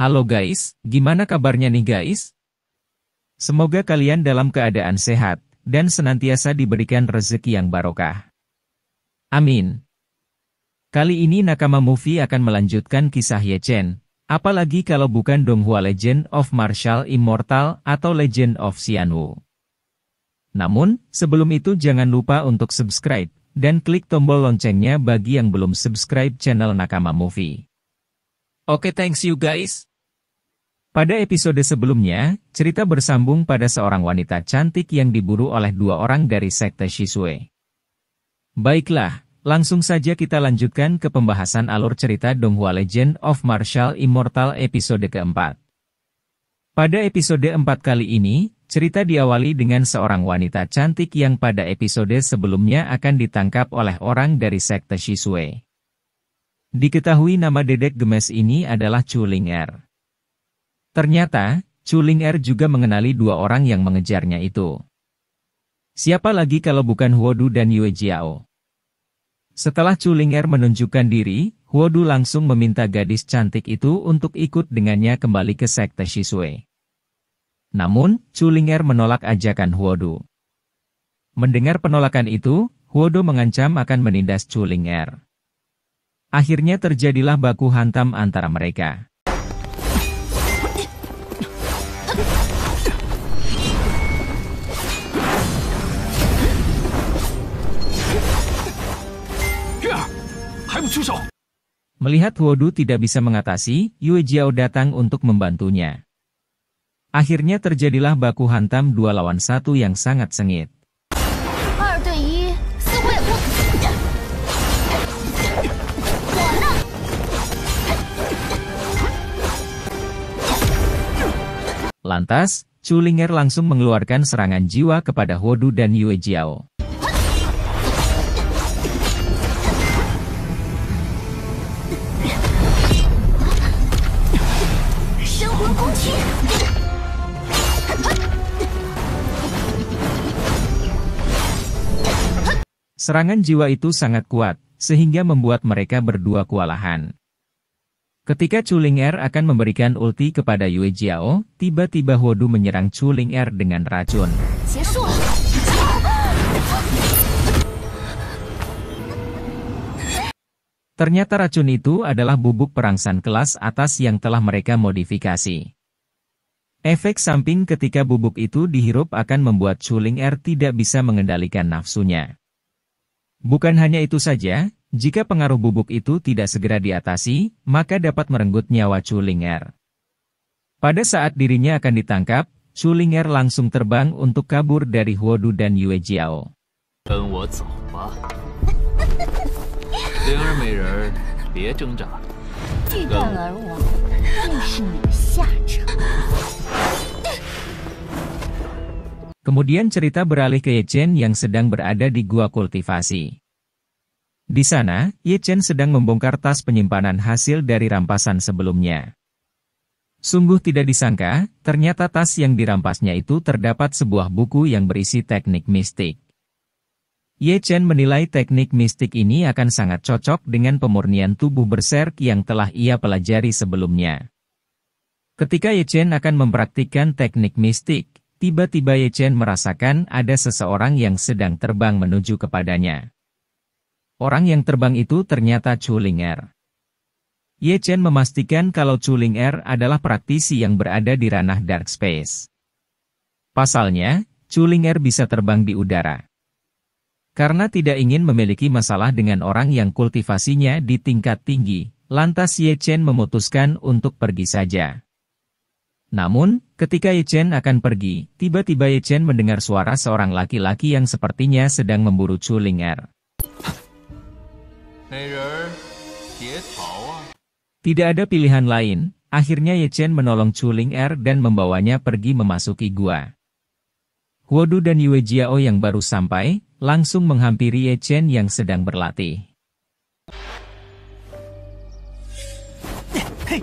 Halo guys, gimana kabarnya nih guys? Semoga kalian dalam keadaan sehat dan senantiasa diberikan rezeki yang barokah. Amin. Kali ini Nakama Movie akan melanjutkan kisah Ye Chen, apalagi kalau bukan Donghua Legend of Martial Immortal atau Legend of Xianwu. Namun, sebelum itu jangan lupa untuk subscribe, dan klik tombol loncengnya bagi yang belum subscribe channel Nakama Movie. Oke thanks you guys. Pada episode sebelumnya, cerita bersambung pada seorang wanita cantik yang diburu oleh dua orang dari sekte Shisui. Baiklah, Langsung saja kita lanjutkan ke pembahasan alur cerita Donghua Legend of Martial Immortal episode keempat. Pada episode 4 kali ini, cerita diawali dengan seorang wanita cantik yang pada episode sebelumnya akan ditangkap oleh orang dari sekte Shisui. Diketahui nama dedek gemes ini adalah Chuling Er. Ternyata, Chuling Er juga mengenali dua orang yang mengejarnya itu. Siapa lagi kalau bukan Huodu dan Yue Jiao? Setelah Chulinger menunjukkan diri, Huodu langsung meminta gadis cantik itu untuk ikut dengannya kembali ke sekte Shisui. Namun, Chulinger menolak ajakan Huodu. Mendengar penolakan itu, Huodu mengancam akan menindas Chulinger. Er. Akhirnya terjadilah baku hantam antara mereka. Melihat Huodu tidak bisa mengatasi, Yue Jiao datang untuk membantunya. Akhirnya terjadilah baku hantam dua lawan satu yang sangat sengit. Lantas, Chu Linger langsung mengeluarkan serangan jiwa kepada Huodu dan Yue Jiao. Serangan jiwa itu sangat kuat, sehingga membuat mereka berdua kewalahan. Ketika Chuling Er akan memberikan ulti kepada Yue Jiao, tiba-tiba Hodu menyerang Chuling Er dengan racun. Ternyata racun itu adalah bubuk perangsan kelas atas yang telah mereka modifikasi. Efek samping ketika bubuk itu dihirup akan membuat Chuling Er tidak bisa mengendalikan nafsunya. Bukan hanya itu saja, jika pengaruh bubuk itu tidak segera diatasi, maka dapat merenggut nyawa Chuling Er. Pada saat dirinya akan ditangkap, Chuling Er langsung terbang untuk kabur dari Huodu dan Yue Jiao. 跟我走吧。Kemudian cerita beralih ke Yechen yang sedang berada di gua kultivasi. Di sana, Yechen sedang membongkar tas penyimpanan hasil dari rampasan sebelumnya. Sungguh tidak disangka, ternyata tas yang dirampasnya itu terdapat sebuah buku yang berisi teknik mistik. Ye Chen menilai teknik mistik ini akan sangat cocok dengan pemurnian tubuh berserk yang telah ia pelajari sebelumnya. Ketika Ye Chen akan mempraktikkan teknik mistik, tiba-tiba Ye Chen merasakan ada seseorang yang sedang terbang menuju kepadanya. Orang yang terbang itu ternyata Chu Ling Er. Ye Chen memastikan kalau Chu Ling Er adalah praktisi yang berada di ranah dark space. Pasalnya, Chu Ling Er bisa terbang di udara. Karena tidak ingin memiliki masalah dengan orang yang kultivasinya di tingkat tinggi, lantas Ye Chen memutuskan untuk pergi saja. Namun, ketika Ye Chen akan pergi, tiba-tiba Ye Chen mendengar suara seorang laki-laki yang sepertinya sedang memburu Chu Ling Tidak ada pilihan lain, akhirnya Ye Chen menolong Chu Ling dan membawanya pergi memasuki gua. Huodu dan Yue Jiao yang baru sampai, langsung menghampiri Ye Chen yang sedang berlatih. Hei,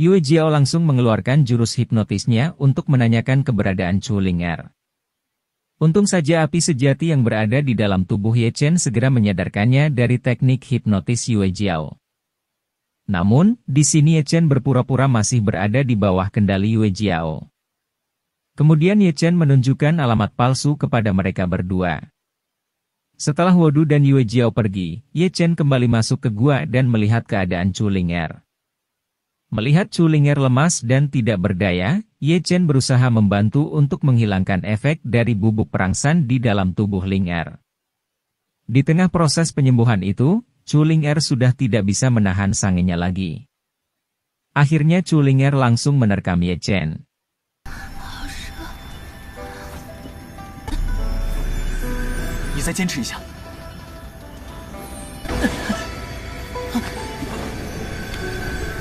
Yue Jiao langsung mengeluarkan jurus hipnotisnya untuk menanyakan keberadaan Chu Ling Er. Untung saja api sejati yang berada di dalam tubuh Ye Chen segera menyadarkannya dari teknik hipnotis Yue Jiao. Namun, di sini Ye Chen berpura-pura masih berada di bawah kendali Wei Jiao. Kemudian Ye Chen menunjukkan alamat palsu kepada mereka berdua. Setelah Wodu dan Yue Jiao pergi, Ye Chen kembali masuk ke gua dan melihat keadaan Chu er. Melihat Chu er lemas dan tidak berdaya, Ye Chen berusaha membantu untuk menghilangkan efek dari bubuk perangsan di dalam tubuh Ling'er. Di tengah proses penyembuhan itu, Chuling Er sudah tidak bisa menahan sanginya lagi. Akhirnya Chuling Er langsung menerkam Ye Chen.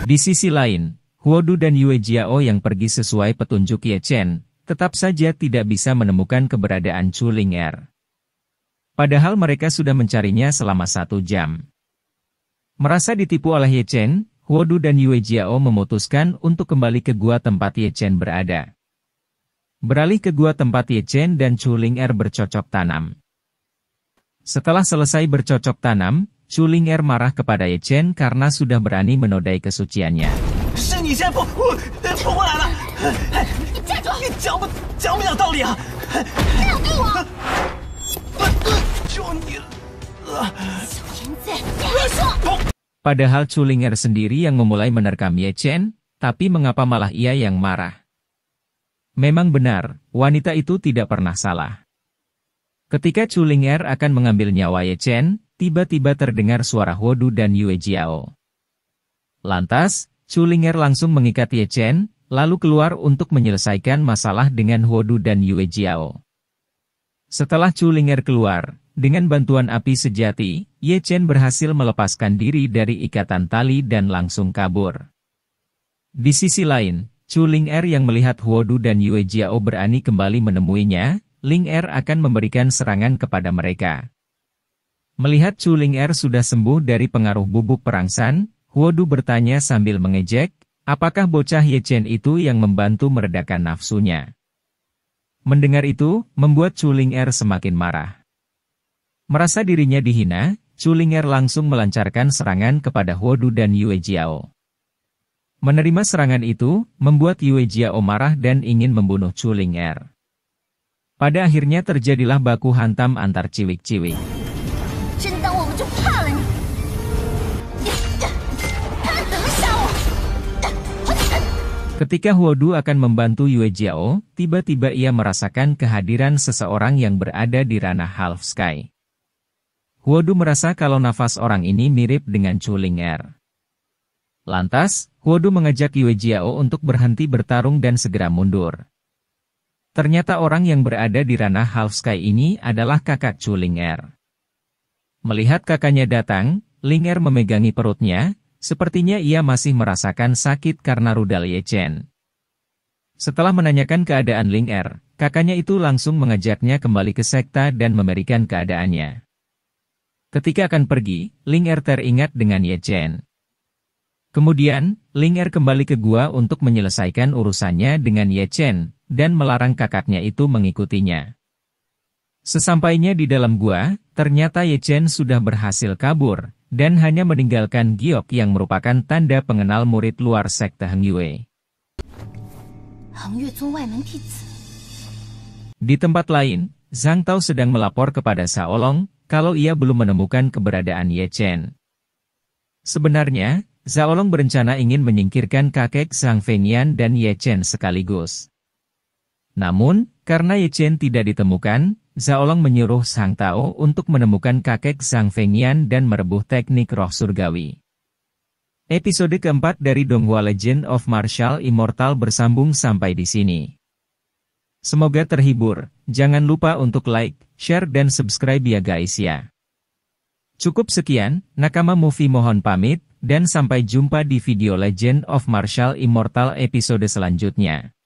Di sisi lain, Huodu dan Yue Jiao yang pergi sesuai petunjuk Ye Chen, tetap saja tidak bisa menemukan keberadaan Chuling Er. Padahal mereka sudah mencarinya selama satu jam. Merasa ditipu oleh Ye Chen, Wodu dan Yue Jiao memutuskan untuk kembali ke gua tempat Ye Chen berada. Beralih ke gua tempat Ye Chen dan Chu Ling Er bercocok tanam. Setelah selesai bercocok tanam, Chu Ling Er marah kepada Ye Chen karena sudah berani menodai kesuciannya. Padahal Chulinger sendiri yang memulai menerkam Ye Chen, tapi mengapa malah ia yang marah? Memang benar, wanita itu tidak pernah salah. Ketika Chulinger akan mengambil nyawa Ye Chen, tiba-tiba terdengar suara Huodu dan Yue Jiao. Lantas, Chulinger langsung mengikat Ye Chen, lalu keluar untuk menyelesaikan masalah dengan Huodu dan Yue Jiao. Setelah Chulinger keluar, dengan bantuan api sejati, Ye Chen berhasil melepaskan diri dari ikatan tali dan langsung kabur. Di sisi lain, Chu Ling Er yang melihat Huo Du dan Yue Jiao berani kembali menemuinya, Ling Er akan memberikan serangan kepada mereka. Melihat Chu Ling Er sudah sembuh dari pengaruh bubuk perangsan, Du bertanya sambil mengejek, apakah bocah Ye Chen itu yang membantu meredakan nafsunya. Mendengar itu, membuat Chu Ling Er semakin marah. Merasa dirinya dihina, Chulinger langsung melancarkan serangan kepada Huodu dan Yue Jiao. Menerima serangan itu, membuat Yue Jiao marah dan ingin membunuh Chulinger. Pada akhirnya terjadilah baku hantam antar ciwik-ciwik. Ketika Huodu akan membantu Yue Jiao, tiba-tiba ia merasakan kehadiran seseorang yang berada di ranah Half Sky. Wodu merasa kalau nafas orang ini mirip dengan Chuling Er. Lantas, Wodu mengajak Yue Jiao untuk berhenti bertarung dan segera mundur. Ternyata orang yang berada di ranah Half Sky ini adalah kakak Chuling Er. Melihat kakaknya datang, Ling Linger memegangi perutnya, sepertinya ia masih merasakan sakit karena rudal Ye Chen. Setelah menanyakan keadaan Ling Er, kakaknya itu langsung mengajaknya kembali ke sekta dan memberikan keadaannya. Ketika akan pergi, Ling Er teringat dengan Ye Chen. Kemudian, Ling Er kembali ke gua untuk menyelesaikan urusannya dengan Ye Chen, dan melarang kakaknya itu mengikutinya. Sesampainya di dalam gua, ternyata Ye Chen sudah berhasil kabur, dan hanya meninggalkan giok yang merupakan tanda pengenal murid luar sekte Heng Yue. Di tempat lain, Zhang Tao sedang melapor kepada Saolong, kalau ia belum menemukan keberadaan Ye Chen. Sebenarnya, Zaolong berencana ingin menyingkirkan kakek Zhang Fengyan dan Ye Chen sekaligus. Namun, karena Ye Chen tidak ditemukan, Zaolong menyuruh Sang Tao untuk menemukan kakek Zhang Fengyan dan merebuh teknik roh surgawi. Episode keempat dari Donghua Legend of Martial Immortal bersambung sampai di sini. Semoga terhibur. Jangan lupa untuk like, share dan subscribe ya guys ya. Cukup sekian, Nakama Movie mohon pamit, dan sampai jumpa di video Legend of Martial Immortal episode selanjutnya.